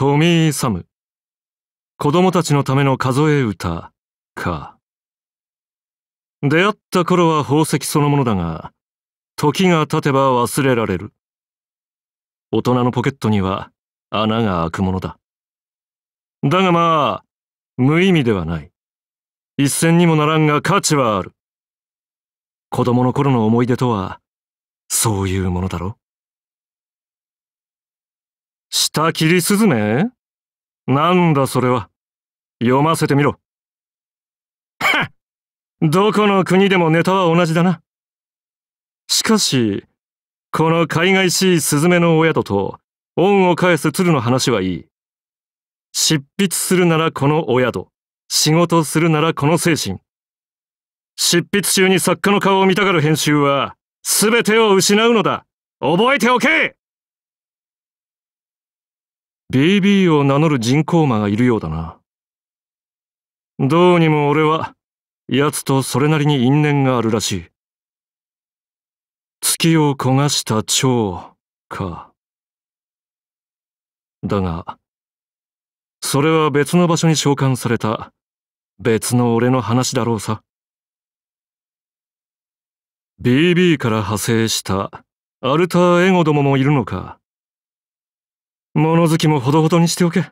トミー・サム。子供たちのための数え歌か。出会った頃は宝石そのものだが、時が経てば忘れられる。大人のポケットには穴が開くものだ。だがまあ、無意味ではない。一銭にもならんが価値はある。子供の頃の思い出とは、そういうものだろ下切りすずめなんだそれは。読ませてみろ。はどこの国でもネタは同じだな。しかし、この海外しいスズメの親とと、恩を返す鶴の話はいい。執筆するならこの親と、仕事するならこの精神。執筆中に作家の顔を見たがる編集は、すべてを失うのだ。覚えておけ BB を名乗る人工魔がいるようだな。どうにも俺は、奴とそれなりに因縁があるらしい。月を焦がした蝶か。だが、それは別の場所に召喚された別の俺の話だろうさ。BB から派生したアルターエゴどももいるのか。物好きもほどほどにしておけ。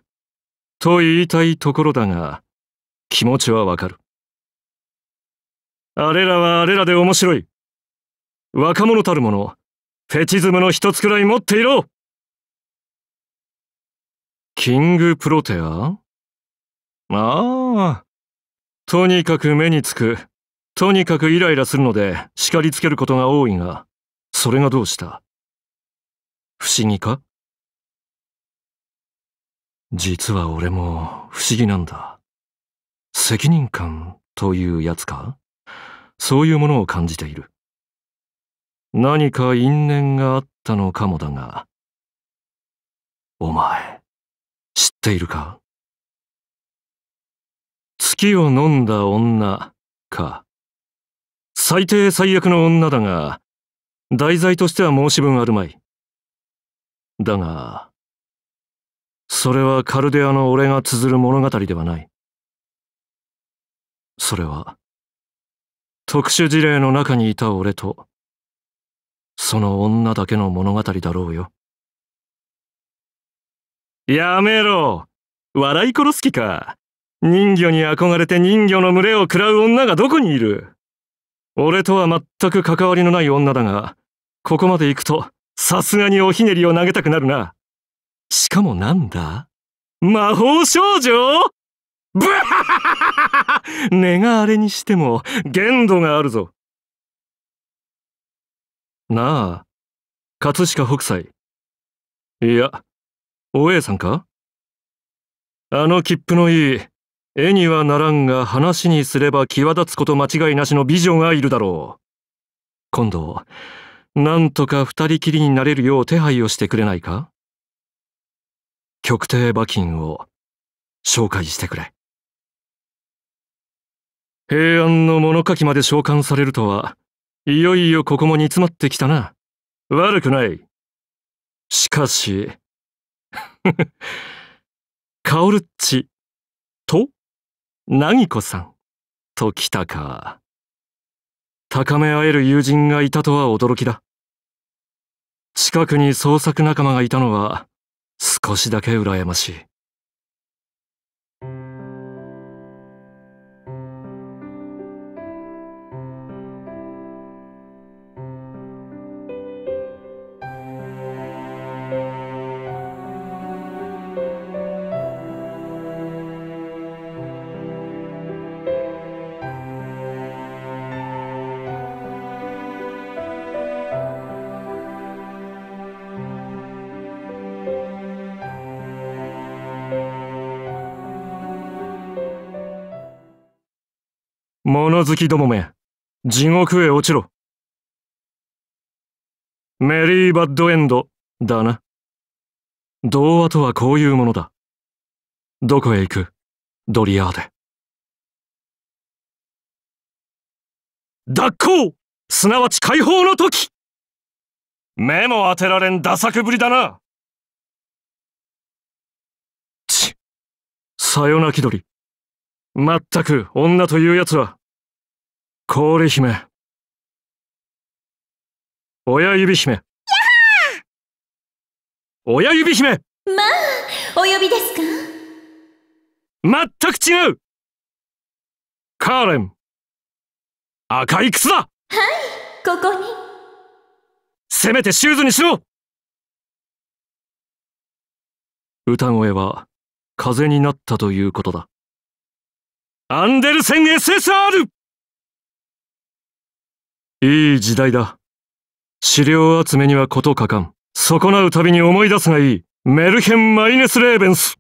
と言いたいところだが、気持ちはわかる。あれらはあれらで面白い。若者たるもの、フェチズムの一つくらい持っていろキングプロテアああ。とにかく目につく、とにかくイライラするので叱りつけることが多いが、それがどうした不思議か実は俺も不思議なんだ。責任感というやつかそういうものを感じている。何か因縁があったのかもだが、お前、知っているか月を飲んだ女か。最低最悪の女だが、題材としては申し分あるまい。だが、それはカルデアの俺が綴る物語ではない。それは、特殊事例の中にいた俺と、その女だけの物語だろうよ。やめろ笑い殺す気か。人魚に憧れて人魚の群れを食らう女がどこにいる俺とは全く関わりのない女だが、ここまで行くと、さすがにおひねりを投げたくなるな。しかもなんだ魔法少女ブハハハハ根があれにしても限度があるぞ。なあ、葛飾北斎。いや、お姉さんかあの切符のいい、絵にはならんが話にすれば際立つこと間違いなしの美女がいるだろう。今度、なんとか二人きりになれるよう手配をしてくれないか極低馬琴を紹介してくれ。平安の物書きまで召喚されるとは、いよいよここも煮詰まってきたな。悪くない。しかし、カオルッチと、ナギコさんと来たか。高め合える友人がいたとは驚きだ。近くに創作仲間がいたのは、少しだけ羨ましい。物好きどもめ、地獄へ落ちろ。メリーバッドエンド、だな。童話とはこういうものだ。どこへ行く、ドリアーデ。脱行すなわち解放の時目も当てられんダサくぶりだなち、さよなき鳥。まったく女というやつは。氷姫。親指姫。親指姫まあ、お呼びですかまったく違うカーレン。赤い靴だはい、ここに。せめてシューズにしろ歌声は風になったということだ。アンデルセン SSR! いい時代だ。資料集めには事欠かん。損なうたびに思い出すがいい。メルヘン・マイネス・レーベンス。